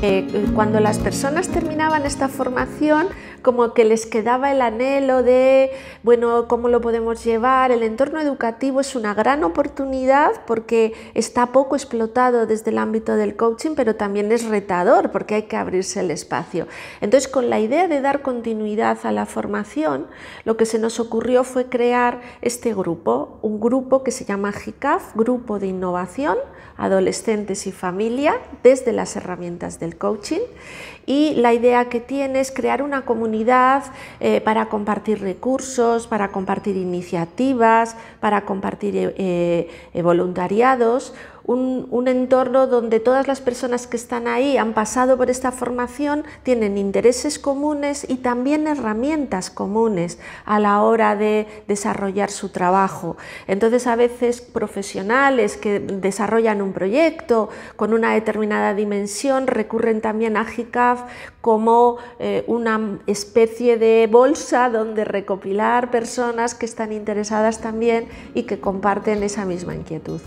Eh, cuando las personas terminaban esta formación, como que les quedaba el anhelo de, bueno, cómo lo podemos llevar. El entorno educativo es una gran oportunidad porque está poco explotado desde el ámbito del coaching, pero también es retador porque hay que abrirse el espacio. Entonces, con la idea de dar continuidad a la formación, lo que se nos ocurrió fue crear este grupo, un grupo que se llama GICAF, Grupo de Innovación, Adolescentes y Familia, desde las herramientas del coaching. Y la idea que tiene es crear una comunidad eh, para compartir recursos, para compartir iniciativas, para compartir eh, eh, voluntariados. Un, entorno donde todas las personas que están ahí han pasado por esta formación, tienen intereses comunes y también herramientas comunes a la hora de desarrollar su trabajo. Entonces a veces profesionales que desarrollan un proyecto con una determinada dimensión recurren también a GICAF como eh, una especie de bolsa donde recopilar personas que están interesadas también y que comparten esa misma inquietud.